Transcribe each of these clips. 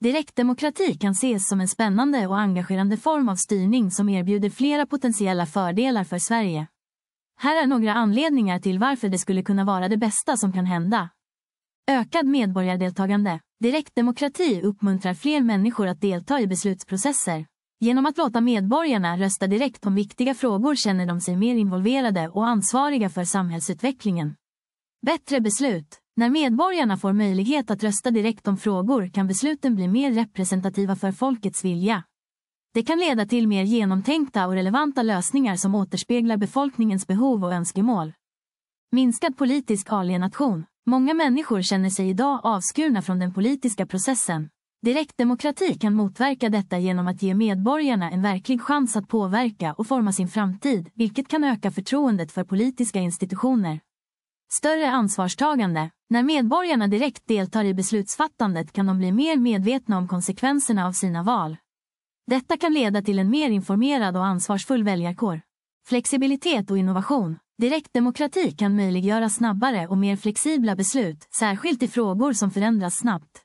Direktdemokrati kan ses som en spännande och engagerande form av styrning som erbjuder flera potentiella fördelar för Sverige. Här är några anledningar till varför det skulle kunna vara det bästa som kan hända. Ökad medborgardeltagande. Direktdemokrati uppmuntrar fler människor att delta i beslutsprocesser. Genom att låta medborgarna rösta direkt om viktiga frågor känner de sig mer involverade och ansvariga för samhällsutvecklingen. Bättre beslut. När medborgarna får möjlighet att rösta direkt om frågor kan besluten bli mer representativa för folkets vilja. Det kan leda till mer genomtänkta och relevanta lösningar som återspeglar befolkningens behov och önskemål. Minskad politisk alienation. Många människor känner sig idag avskurna från den politiska processen. Direktdemokrati kan motverka detta genom att ge medborgarna en verklig chans att påverka och forma sin framtid, vilket kan öka förtroendet för politiska institutioner. Större ansvarstagande. När medborgarna direkt deltar i beslutsfattandet kan de bli mer medvetna om konsekvenserna av sina val. Detta kan leda till en mer informerad och ansvarsfull väljarkår. Flexibilitet och innovation. Direktdemokrati kan möjliggöra snabbare och mer flexibla beslut, särskilt i frågor som förändras snabbt.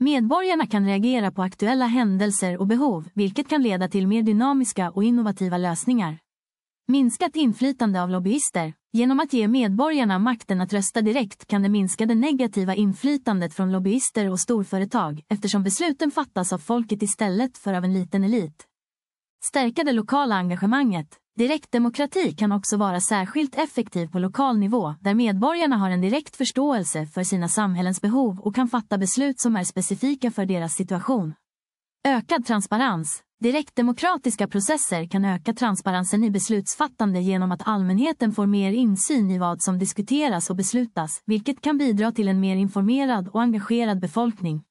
Medborgarna kan reagera på aktuella händelser och behov, vilket kan leda till mer dynamiska och innovativa lösningar. Minskat inflytande av lobbyister. Genom att ge medborgarna makten att rösta direkt kan det minska det negativa inflytandet från lobbyister och storföretag eftersom besluten fattas av folket istället för av en liten elit. Stärka det lokala engagemanget. Direktdemokrati kan också vara särskilt effektiv på lokal nivå där medborgarna har en direkt förståelse för sina samhällens behov och kan fatta beslut som är specifika för deras situation. Ökad transparens. Direktdemokratiska processer kan öka transparensen i beslutsfattande genom att allmänheten får mer insyn i vad som diskuteras och beslutas, vilket kan bidra till en mer informerad och engagerad befolkning.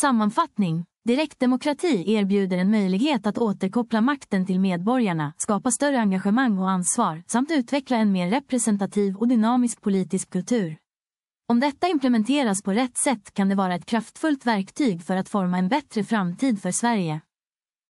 Sammanfattning Direktdemokrati erbjuder en möjlighet att återkoppla makten till medborgarna, skapa större engagemang och ansvar, samt utveckla en mer representativ och dynamisk politisk kultur. Om detta implementeras på rätt sätt kan det vara ett kraftfullt verktyg för att forma en bättre framtid för Sverige.